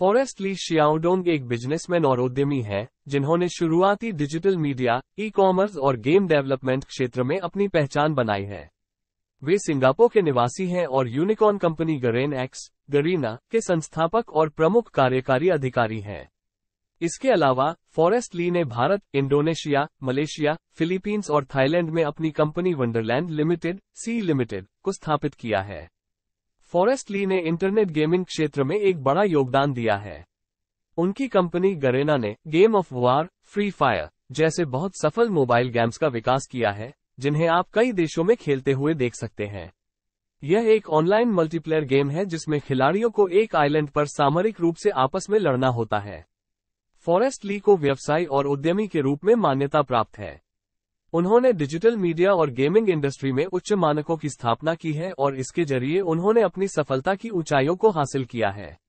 forest ली शियाउडोंग एक businessman और उद्यमी हैं, जिन्होंने शुरुआती डिजिटल मीडिया ई कॉमर्स और गेम डेवलपमेंट क्षेत्र में अपनी पहचान बनाई है वे सिंगापुर के निवासी हैं और unicorn company Garena X Garena के संस्थापक और प्रमुख कार्यकारी अधिकारी हैं इसके अलावा फॉरेस्ट ली ने भारत इंडोनेशिया मलेशिया फिलीपींस और थाईलैंड में अपनी company Wonderland Limited Sea Limited को स्थापित किया है फॉरेस्ट ली ने इंटरनेट गेमिंग क्षेत्र में एक बड़ा योगदान दिया है उनकी कंपनी गरेना ने Game of War Free Fire जैसे बहुत सफल मोबाइल गेम्स का विकास किया है जिन्हें आप कई देशों में खेलते हुए देख सकते हैं यह एक ऑनलाइन मल्टीप्लेयर गेम है जिसमें खिलाड़ियों को एक आइलैंड पर सामरिक रूप से आपस में लड़ना होता है फॉरेस्ट ली को व्यवसाय और उद्यमी के रूप में मान्यता प्राप्त है उन्होंने डिजिटल मीडिया और गेमिंग इंडस्ट्री में उच्च मानकों की स्थापना की है और इसके जरिए उन्होंने अपनी सफलता की ऊंचाइयों को हासिल किया है